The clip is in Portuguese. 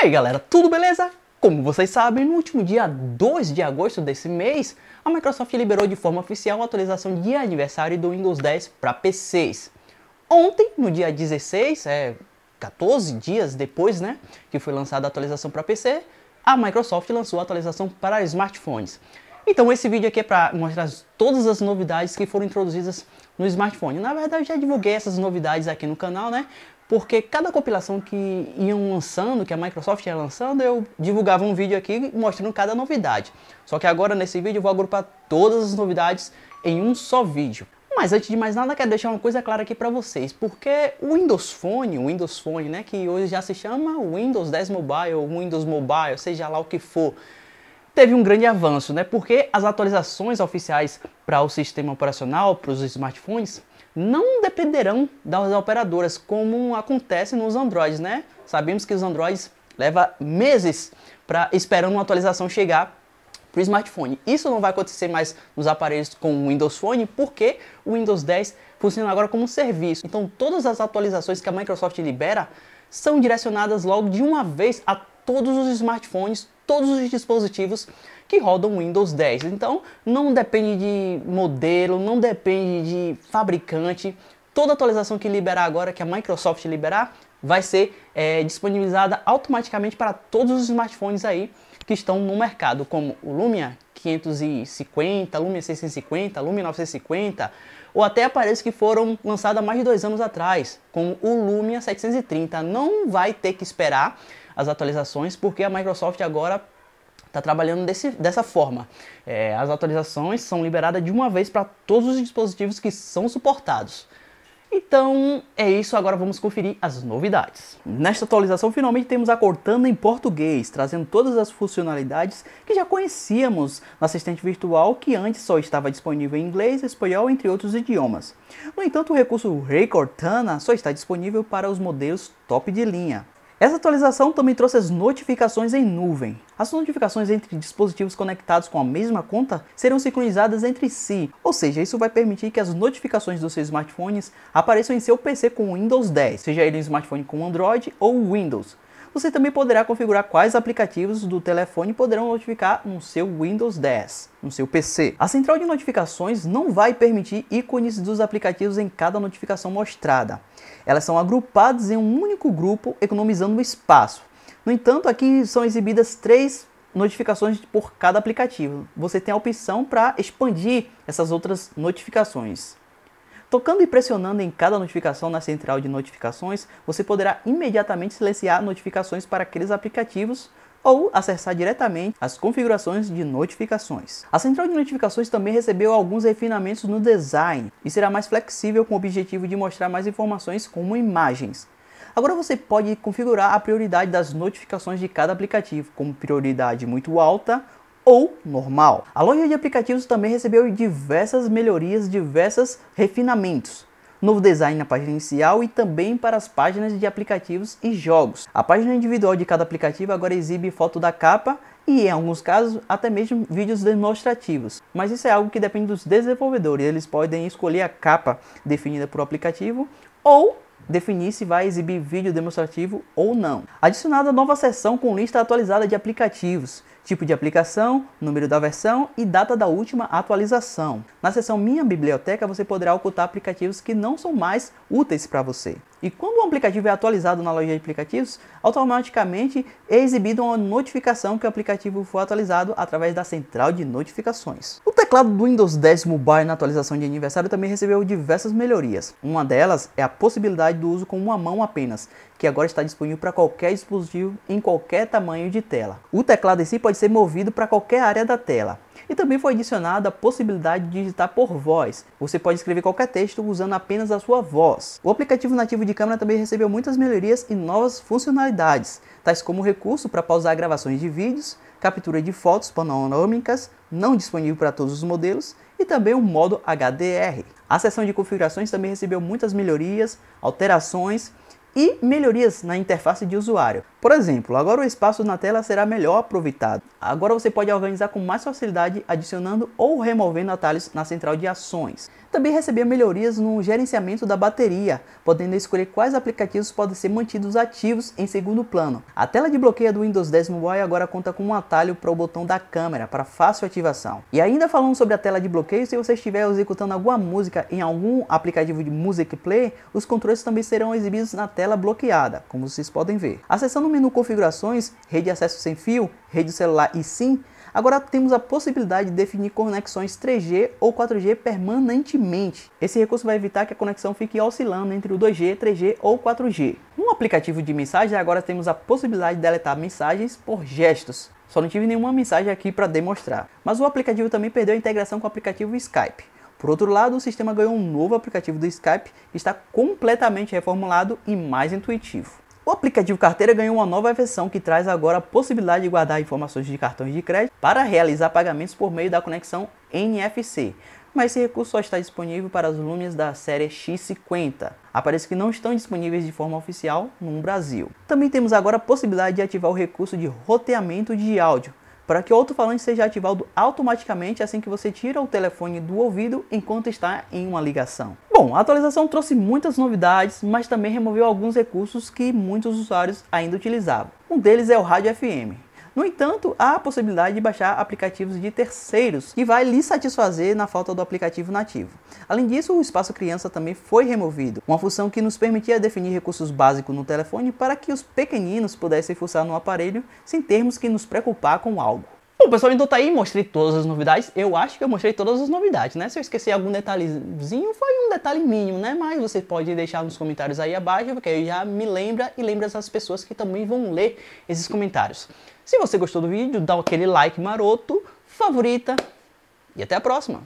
E aí galera, tudo beleza? Como vocês sabem, no último dia 2 de agosto desse mês, a Microsoft liberou de forma oficial a atualização de aniversário do Windows 10 para PCs. Ontem, no dia 16, é 14 dias depois, né, que foi lançada a atualização para PC, a Microsoft lançou a atualização para smartphones. Então esse vídeo aqui é para mostrar todas as novidades que foram introduzidas no smartphone. Na verdade, eu já divulguei essas novidades aqui no canal, né? Porque cada compilação que iam lançando, que a Microsoft ia lançando, eu divulgava um vídeo aqui mostrando cada novidade. Só que agora nesse vídeo eu vou agrupar todas as novidades em um só vídeo. Mas antes de mais nada, quero deixar uma coisa clara aqui para vocês, porque o Windows Phone, o Windows Phone, né, que hoje já se chama Windows 10 Mobile, Windows Mobile, seja lá o que for, teve um grande avanço, né? Porque as atualizações oficiais para o sistema operacional, para os smartphones, não dependerão das operadoras, como acontece nos Androids, né? Sabemos que os Androids leva meses para esperando uma atualização chegar para o smartphone. Isso não vai acontecer mais nos aparelhos com o Windows Phone, porque o Windows 10 funciona agora como um serviço. Então todas as atualizações que a Microsoft libera são direcionadas logo de uma vez a todos os smartphones, todos os dispositivos que rodam Windows 10. Então, não depende de modelo, não depende de fabricante. Toda atualização que liberar agora, que a Microsoft liberar, vai ser é, disponibilizada automaticamente para todos os smartphones aí que estão no mercado, como o Lumia 550, Lumia 650, Lumia 950, ou até aparelhos que foram lançados há mais de dois anos atrás, como o Lumia 730. Não vai ter que esperar as atualizações, porque a Microsoft agora está trabalhando desse, dessa forma. É, as atualizações são liberadas de uma vez para todos os dispositivos que são suportados. Então é isso, agora vamos conferir as novidades. Nesta atualização, finalmente temos a Cortana em português, trazendo todas as funcionalidades que já conhecíamos no assistente virtual, que antes só estava disponível em inglês, espanhol, entre outros idiomas. No entanto, o recurso Rei Cortana só está disponível para os modelos top de linha. Essa atualização também trouxe as notificações em nuvem. As notificações entre dispositivos conectados com a mesma conta serão sincronizadas entre si, ou seja, isso vai permitir que as notificações dos seus smartphones apareçam em seu PC com Windows 10, seja ele um smartphone com Android ou Windows. Você também poderá configurar quais aplicativos do telefone poderão notificar no seu Windows 10, no seu PC. A central de notificações não vai permitir ícones dos aplicativos em cada notificação mostrada. Elas são agrupadas em um único grupo, economizando espaço. No entanto, aqui são exibidas três notificações por cada aplicativo. Você tem a opção para expandir essas outras notificações. Tocando e pressionando em cada notificação na central de notificações, você poderá imediatamente silenciar notificações para aqueles aplicativos ou acessar diretamente as configurações de notificações. A central de notificações também recebeu alguns refinamentos no design e será mais flexível com o objetivo de mostrar mais informações como imagens. Agora você pode configurar a prioridade das notificações de cada aplicativo, como prioridade muito alta ou normal. A loja de aplicativos também recebeu diversas melhorias, diversos refinamentos. Novo design na página inicial e também para as páginas de aplicativos e jogos. A página individual de cada aplicativo agora exibe foto da capa e, em alguns casos, até mesmo vídeos demonstrativos. Mas isso é algo que depende dos desenvolvedores, eles podem escolher a capa definida por aplicativo ou definir se vai exibir vídeo demonstrativo ou não. Adicionada nova seção com lista atualizada de aplicativos, tipo de aplicação, número da versão e data da última atualização. Na seção Minha Biblioteca você poderá ocultar aplicativos que não são mais úteis para você. E quando um aplicativo é atualizado na loja de aplicativos, automaticamente é exibida uma notificação que o aplicativo foi atualizado através da central de notificações teclado do Windows 10 Mobile na atualização de aniversário também recebeu diversas melhorias. Uma delas é a possibilidade do uso com uma mão apenas, que agora está disponível para qualquer dispositivo em qualquer tamanho de tela. O teclado em si pode ser movido para qualquer área da tela, e também foi adicionada a possibilidade de digitar por voz. Você pode escrever qualquer texto usando apenas a sua voz. O aplicativo nativo de câmera também recebeu muitas melhorias e novas funcionalidades, tais como o recurso para pausar gravações de vídeos, captura de fotos panorâmicas, não disponível para todos os modelos, e também o modo HDR. A seção de configurações também recebeu muitas melhorias, alterações e melhorias na interface de usuário. Por exemplo, agora o espaço na tela será melhor aproveitado. Agora você pode organizar com mais facilidade adicionando ou removendo atalhos na central de ações. Também recebia melhorias no gerenciamento da bateria, podendo escolher quais aplicativos podem ser mantidos ativos em segundo plano. A tela de bloqueio do Windows 10 Mobile agora conta com um atalho para o botão da câmera para fácil ativação. E ainda falando sobre a tela de bloqueio, se você estiver executando alguma música em algum aplicativo de Music Play, os controles também serão exibidos na tela bloqueada, como vocês podem ver. Acessando o menu Configurações, Rede Acesso Sem Fio, Rede Celular e SIM, Agora temos a possibilidade de definir conexões 3G ou 4G permanentemente. Esse recurso vai evitar que a conexão fique oscilando entre o 2G, 3G ou 4G. No aplicativo de mensagem, agora temos a possibilidade de deletar mensagens por gestos. Só não tive nenhuma mensagem aqui para demonstrar. Mas o aplicativo também perdeu a integração com o aplicativo Skype. Por outro lado, o sistema ganhou um novo aplicativo do Skype, que está completamente reformulado e mais intuitivo. O aplicativo Carteira ganhou uma nova versão que traz agora a possibilidade de guardar informações de cartões de crédito para realizar pagamentos por meio da conexão NFC. Mas esse recurso só está disponível para as Lumias da série X50. Aparece que não estão disponíveis de forma oficial no Brasil. Também temos agora a possibilidade de ativar o recurso de roteamento de áudio, para que o alto-falante seja ativado automaticamente assim que você tira o telefone do ouvido enquanto está em uma ligação. Bom, a atualização trouxe muitas novidades, mas também removeu alguns recursos que muitos usuários ainda utilizavam. Um deles é o rádio FM. No entanto, há a possibilidade de baixar aplicativos de terceiros, que vai lhe satisfazer na falta do aplicativo nativo. Além disso, o espaço criança também foi removido, uma função que nos permitia definir recursos básicos no telefone para que os pequeninos pudessem fuçar no aparelho sem termos que nos preocupar com algo. Bom, pessoal, então tá aí, mostrei todas as novidades. Eu acho que eu mostrei todas as novidades, né? Se eu esqueci algum detalhezinho, foi um detalhe mínimo, né? Mas você pode deixar nos comentários aí abaixo, porque aí já me lembra e lembra as pessoas que também vão ler esses comentários. Se você gostou do vídeo, dá aquele like maroto, favorita e até a próxima!